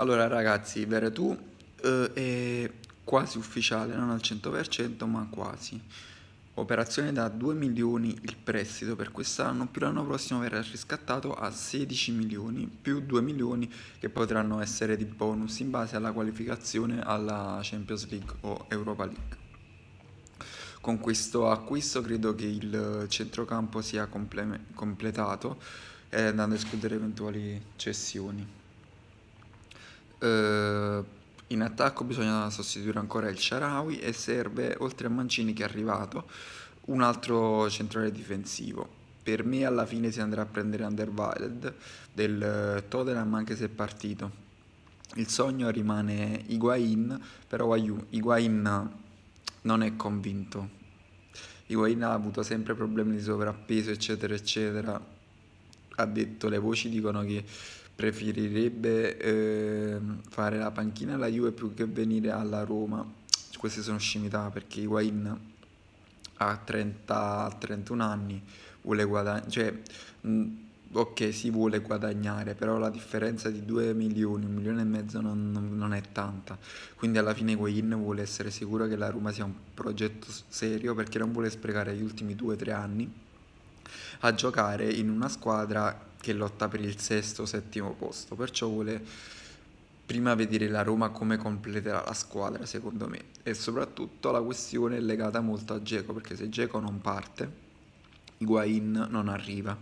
Allora ragazzi, Veretù eh, è quasi ufficiale, non al 100% ma quasi. Operazione da 2 milioni il prestito per quest'anno, più l'anno prossimo verrà riscattato a 16 milioni, più 2 milioni che potranno essere di bonus in base alla qualificazione alla Champions League o Europa League. Con questo acquisto credo che il centrocampo sia completato, eh, andando a escludere eventuali cessioni. Eh, in attacco bisogna sostituire ancora il Sharawi e serve, oltre a Mancini che è arrivato, un altro centrale difensivo. Per me alla fine si andrà a prendere Underwild del eh, Tottenham anche se è partito. Il sogno rimane Higuain, però Higuain non è convinto. Higuain ha avuto sempre problemi di sovrappeso eccetera eccetera. Ha detto, le voci dicono che preferirebbe eh, fare la panchina alla Juve più che venire alla Roma. Queste sono scimità perché Higuain ha 30-31 anni vuole guadagnare, cioè mh, ok si vuole guadagnare, però la differenza di 2 milioni, 1 milione e mezzo non, non è tanta. Quindi alla fine Higuain vuole essere sicuro che la Roma sia un progetto serio perché non vuole sprecare gli ultimi 2-3 anni a giocare in una squadra che lotta per il sesto, o settimo posto, perciò vuole prima vedere la Roma come completerà la squadra secondo me e soprattutto la questione è legata molto a Geco perché se Geco non parte Higuain non arriva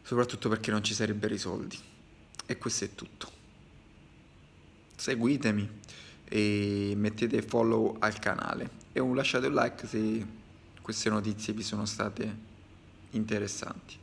soprattutto perché non ci sarebbero i soldi e questo è tutto seguitemi e mettete follow al canale e un lasciate un like se queste notizie vi sono state interessanti.